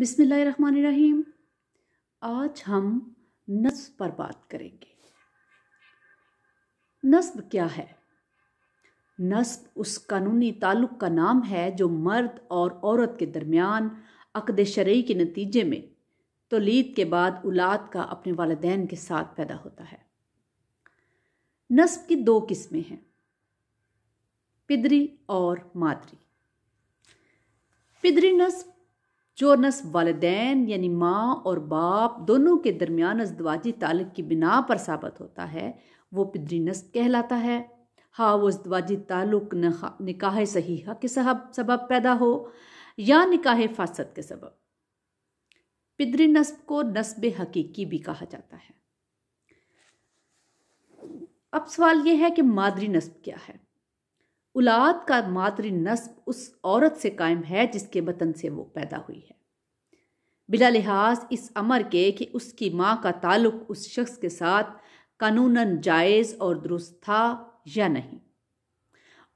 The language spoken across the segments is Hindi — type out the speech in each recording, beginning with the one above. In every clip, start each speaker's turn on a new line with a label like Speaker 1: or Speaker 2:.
Speaker 1: बिसमीम आज हम नस्ब पर बात करेंगे नस्ब क्या है नस्ब उस कानूनी ताल्लुक़ का नाम है जो मर्द और औरत के दरमियान अकद शर्य के नतीजे में तोलीद के बाद औलाद का अपने वालदेन के साथ पैदा होता है नस्ब की दो किस्में हैं पिदरी और मादरी पिदरी नस्ब जोरनस वालदेन यानी माँ और बाप दोनों के दरमियान अजदवाजी तालक की बिना पर साबित होता है वो पिदरी नस्ब कहलाता है हाँ वो अजदवाजी ताल्लुक निकाह सही के सहब सबब पैदा हो या निकाह फासद के सबब पिदरी नस्ब को नस्ब हकीकी भी कहा जाता है अब सवाल यह है कि मादरी नस्ब क्या है औलाद का मादरी नस्ब उस औरत से कायम है जिसके बतन से वो पैदा हुई है बिला लिहाज इस अमर के कि उसकी माँ का ताल्लुक उस शख्स के साथ कानूनन जायज़ और दुरुस्त था या नहीं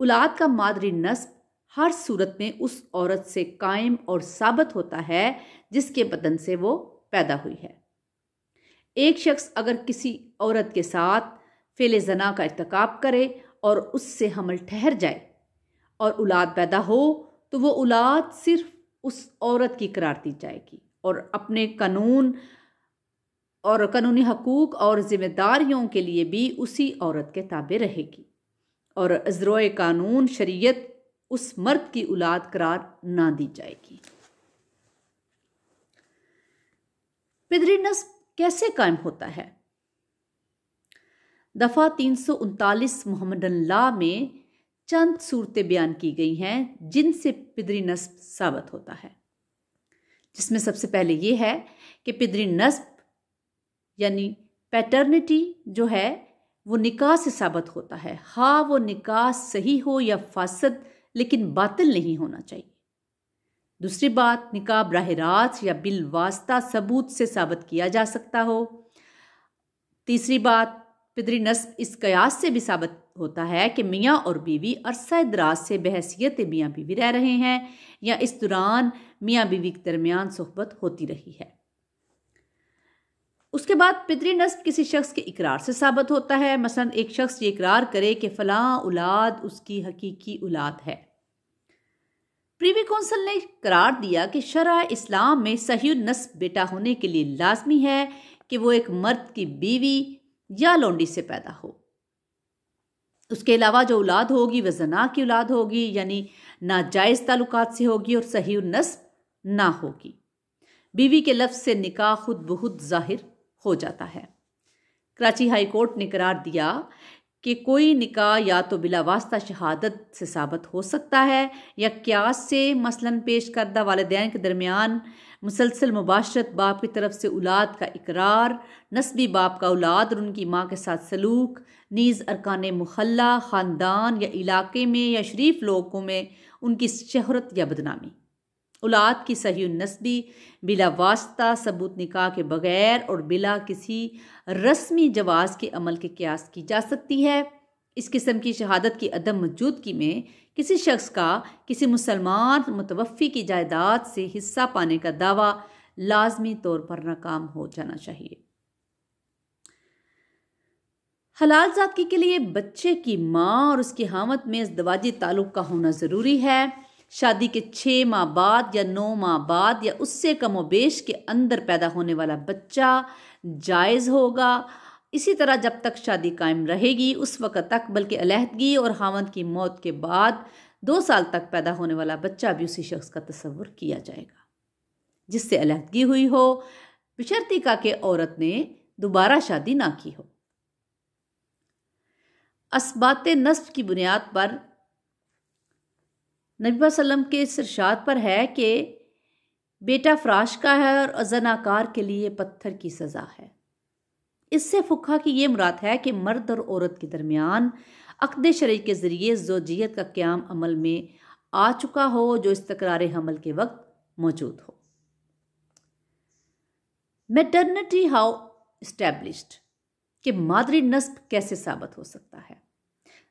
Speaker 1: औलाद का मादरी नस्ब हर सूरत में उस औरत से कायम और साबित होता है जिसके बदन से वो पैदा हुई है एक शख्स अगर किसी औरत के साथ फेले जना का इरतकब करे और उससे हमल ठहर जाए और औलाद पैदा हो तो वो औलाद सिर्फ उस औरत की करार दी जाएगी और अपने कानून और कानूनी हकूक़ और ज़िम्मेदारियों के लिए भी उसी औरत के ताबे रहेगी और अजरो कानून शरीयत उस मर्द की औलाद करार ना दी जाएगी पिदरी नस्ब कैसे कायम होता है दफ़ा तीन सौ उनतालीस मोहम्मद ला में चंद सूरतें बयान की गई हैं जिनसे पिदरी नस्ब साबित होता है जिसमें सबसे पहले ये है कि पिदरी नस्ब यानी पैटर्निटी जो है वो निकाह से साबित होता है हाँ वो निकाह सही हो या फासद लेकिन बातिल नहीं होना चाहिए दूसरी बात निकाह बरह रास्त या बिलवास्ता सबूत से साबित किया जा सकता हो तीसरी बात पिदरी नस्ब इस कयास से भी साबित होता है कि मियाँ और बीवी अरसा दराज से बहसीत मियाँ बीवी रह रहे हैं या इस दौरान मियाँ बीवी के दरमियान सहबत होती रही है उसके बाद पितरी नस्ब किसी शख्स के इकरार से साबित होता है मसलन एक शख्स ये इकरार करे कि फलां औलाद उसकी हकीकी औलाद है प्रीवी कौंसल ने करार दिया कि शरा इस्लाम में सही नस्ब बेटा होने के लिए लाजमी है कि वो एक मर्द की बीवी या लोंडी से पैदा हो उसके अलावा जो औलाद होगी वह जना की औलाद होगी यानी नाजायज़ ताल्लुक से होगी और सही नस्ब ना होगी बीवी के लफ्ज़ से निकाह खुद बहुत जाहिर हो जाता है कराची हाई कोर्ट ने करार दिया कि कोई निकाह या तो बिला वास्ता शहादत से साबित हो सकता है या क्यास से मसलन पेश करदा वालदेन के दरमियान मुसलसल मुबाशरत बाप की तरफ से औलाद का इकरार नस्बी बाप का औलाद और उनकी माँ के साथ सलूक नीज़ अरकान मुहल्ला ख़ानदान या इलाके में या शरीफ लोगों में उनकी शहरत या बदनामी औलाद की सही नस्बी बिला वास्ता सबूत निकाह के बगैर और बिला किसी रस्मी जवाज़ के अमल के क्यास की जा सकती है इस किस्म की शहादत की अदम मौजूदगी में किसी शख्स का किसी मुसलमान मुतवफ़ी की जायदाद से हिस्सा पाने का दावा लाजमी तौर पर नाकाम हो जाना चाहिए हलाल ज़ादगी के लिए बच्चे की माँ और उसकी हामत में इस दवाजी ताल्लुक़ का होना ज़रूरी है शादी के छः माह बाद या नौ माह बाद या उससे कम वेश के अंदर पैदा होने वाला बच्चा जायज़ होगा इसी तरह जब तक शादी कायम रहेगी उस वक़्त तक बल्कि अलहदगी और हामद की मौत के बाद दो साल तक पैदा होने वाला बच्चा भी उसी शख्स का तस्वुर किया जाएगा जिससे अलहदगी हुई हो बशर्तिका के औरत ने दोबारा शादी ना की हो असबात नस्ब की बुनियाद पर नबी वसलम के इस इरशाद पर है कि बेटा फ्राश का है और अजनाकार के लिए पत्थर की सज़ा है इससे फुखा की ये मुराद है कि मर्द और औरत के दरमियान अकद शरी के ज़रिए जोजियत का क्याम अमल में आ चुका हो जो इस्तरार हमल के वक्त मौजूद हो मेटर्निटी हाउ इस्टेब्लिश्ड कि मादरी नस्ब कैसे साबित हो सकता है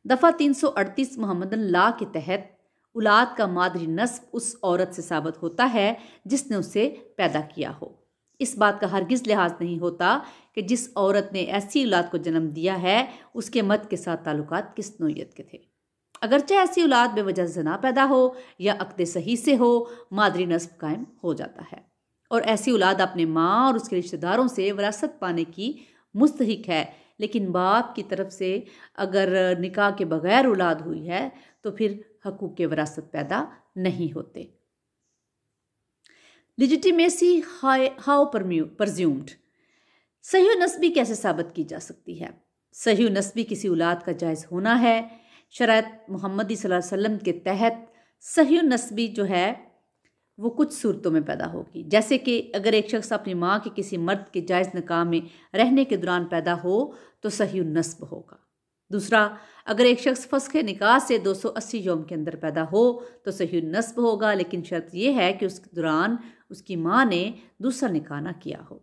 Speaker 1: दफ़ा 338 मोहम्मद ला के तहत औलाद का मादरी नस्ब उस औरत से साबित होता है जिसने उसे पैदा किया हो इस बात का हरगिज़ लिहाज नहीं होता कि जिस औरत ने ऐसी औलाद को जन्म दिया है उसके मत के साथ ताल्लुक किस नोयत के थे अगरचे ऐसी औलाद बेवजह जना पैदा हो या अकद सही से हो मादरी नस्ब कायम हो जाता है और ऐसी औलाद अपने माँ और उसके रिश्तेदारों से वरासत पाने की मुस्तक है लेकिन बाप की तरफ से अगर निकाह के बगैर औलाद हुई है तो फिर हकूक़ वरासत पैदा नहीं होते लिजिटिमेसी हाउ परज्यूम्ड सही नस्बी कैसे साबित की जा सकती है सही नस्बी किसी औलाद का जायज़ होना है शरात मोहम्मदी वसल्लम के तहत सही नस्बी जो है वो कुछ सूरतों में पैदा होगी जैसे कि अगर एक शख्स अपनी माँ के किसी मर्द के जायज़ नकाम में रहने के दौरान पैदा हो तो सही नस्ब होगा दूसरा अगर एक शख्स के निकाह से 280 योम के अंदर पैदा हो तो सही नस्ब होगा लेकिन शर्त यह है कि उस दौरान उसकी माँ ने दूसरा निकाह ना किया हो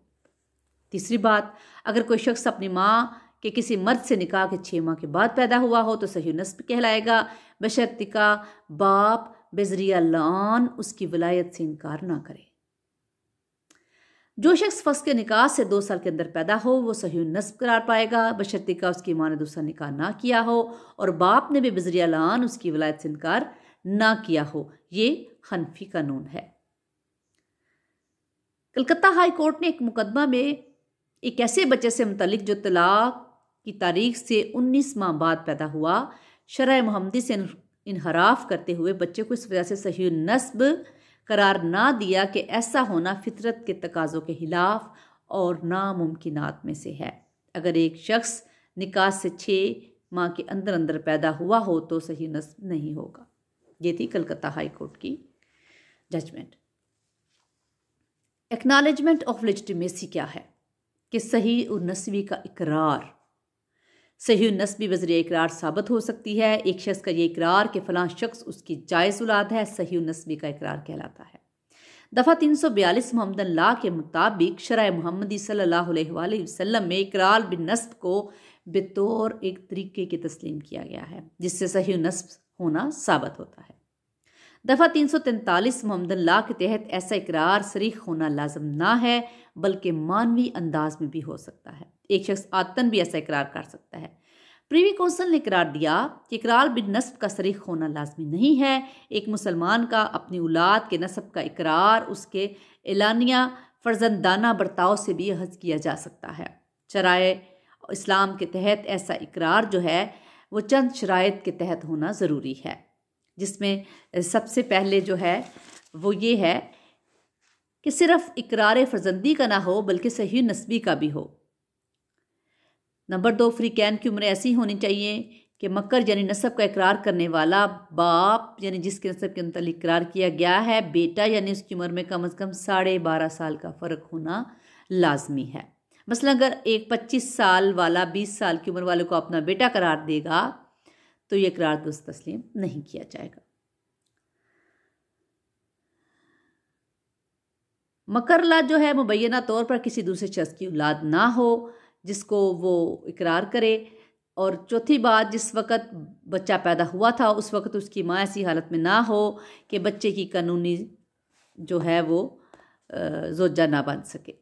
Speaker 1: तीसरी बात अगर कोई शख्स अपनी माँ के किसी मर्द से निकाह के छः माह के बाद पैदा हुआ हो तो सही नस्ब कहलाएगा बशर्तिका बाप बेजरिया लान उसकी वलायत से इनकार ना करे जो शख्स फर्स्ट के निकाह से दो साल के अंदर पैदा हो वो सही नस्ब करार पाएगा बशर्ते उसकी माँ ने दूसरा निकाह ना किया हो और बाप ने भी बजरिया लान उसकी वलायत से इनकार ना किया हो ये हनफी कानून है कलकत्ता हाई कोर्ट ने एक मुकदमा में एक ऐसे बच्चे से मुतलिक जो तलाक की तारीख से 19 माह बाद पैदा हुआ शरा मोहम्मदी से इनहराफ करते हुए बच्चे को इस वजह से सही नस्ब करार ना दिया कि ऐसा होना फितरत के तकाज़ों के ख़िलाफ़ और नामुमकिनात में से है अगर एक शख्स निकास से छः माह के अंदर अंदर पैदा हुआ हो तो सही नस्ब नहीं होगा ये थी कलकत्ता हाई कोर्ट की जजमेंट एक्नॉलेजमेंट ऑफ लेजिटिमेसी क्या है कि सही और नस्वी का इकरार सही नस्बी वजर इकरार साबित हो सकती है एक शख्स का ये इकरार कि फ़लां शख्स उसकी जायज़ औलाद है सही नस्बी का इकरार कहलाता है दफ़ा तीन सौ बयालीस मोहम्मद ला के मुताबिक शराय मोहम्मदी सल्ला वसम में इकरार बिन नस्ब को बतौर एक तरीके के तस्लीम किया गया है जिससे सही नस्ब होना साबित होता है दफ़ा तीन सौ तैंतालीस मोहम्मद ला के तहत ऐसा इकरार शरीक होना लाजम ना है बल्कि मानवी अंदाज में भी हो सकता है एक शख्स आतन भी ऐसा इकरार कर सकता है प्रीवी कौंसल ने करार दिया कि इकरार बिन नस्ब का शरीक होना लाजमी नहीं है एक मुसलमान का अपनी औलाद के नस्ब का इकरार उसके एलानिया फर्जंदाना बर्ताव से भी हज किया जा सकता है शराय इस्लाम के तहत ऐसा इकरार जो है वो चंद शरात के तहत होना ज़रूरी है जिसमें सबसे पहले जो है वो ये है कि सिर्फ़ इकरार फर्जंदी का ना हो बल्कि सही नस्बी का भी हो नंबर दो फ्री कैन की उम्र ऐसी होनी चाहिए कि मकर यानी नसब का इकरार करने वाला बाप यानी जिसके नस्ब के मतलब इकरार किया गया है बेटा यानी उसकी उम्र में कम अज़ कम साढ़े बारह साल का फ़र्क होना लाजमी है मसला अगर एक पच्चीस साल वाला बीस साल की उम्र वाले को अपना बेटा करार देगा तो ये करार दुरुस्त तस्लीम नहीं किया जाएगा मकरला जो है मुबैना तौर पर किसी दूसरे शख्स की औलाद ना हो जिसको वो इकरार करे और चौथी बात जिस वक्त बच्चा पैदा हुआ था उस वक्त उसकी माँ ऐसी हालत में ना हो कि बच्चे की कानूनी जो है वो जोजा ना बन सके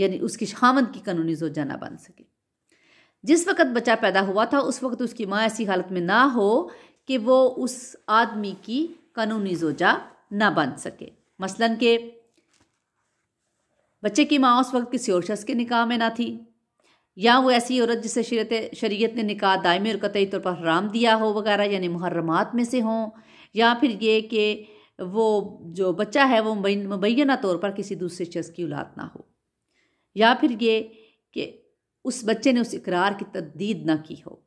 Speaker 1: यानी उसकी शामद की कानूनी जोजा ना बन सके जिस वक्त बच्चा पैदा हुआ था उस वक्त उसकी माँ ऐसी हालत में ना हो कि वो उस आदमी की कानूनी जोजा ना बन सके मसलन के बच्चे की माँ उस वक्त किसी और शख्स के निकाह में ना थी या वो ऐसी औरत जिसे शरीत शरीयत ने निकाह दायमी और कतई तौर पर हराम दिया हो वगैरह यानी मुहर्रमात में से हों या फिर ये कि वो जो बच्चा है वो मुबैना तौर पर किसी दूसरे शख्स की औलाद ना हो या फिर ये कि उस बच्चे ने उस इकरार की तद्दीद ना की हो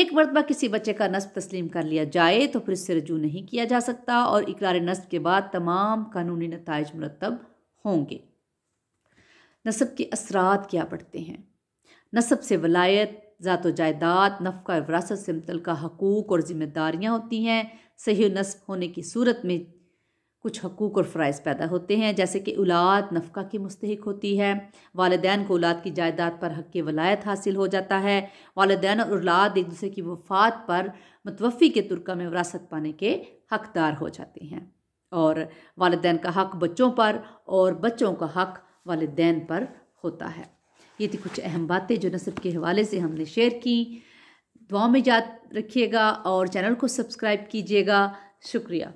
Speaker 1: एक मरतबा किसी बच्चे का नस्ब तस्लीम कर लिया जाए तो फिर इससे रजू नहीं किया जा सकता और इकरार नस्ब के बाद तमाम कानूनी नतज मुरतब होंगे नसब के असरात क्या पड़ते हैं नसब तो से वलायत ज़ात जायदाद नफ़ा वरासत से मुतल हकूक़ और ज़िम्मेदारियाँ होती हैं सही नस्ब होने की सूरत में कुछ हकूक़ और फ़रज़ पैदा होते हैं जैसे कि औलाद नफ़ा की मुस्तक होती है वालदान को औलाद की जायदाद पर हक़ वलायत हासिल हो जाता है वालदान और औलाद एक दूसरे की वफ़ात पर मतवफ़ी के तुरका में वरासत पाने के हकदार हो जाते हैं और वालदान का हक़ बच्चों पर और बच्चों का हक़ वालदेन पर होता है ये थी कुछ अहम बातें जो नसब के हवाले से हमने शेयर की दुआ में याद रखिएगा और चैनल को सब्सक्राइब कीजिएगा शुक्रिया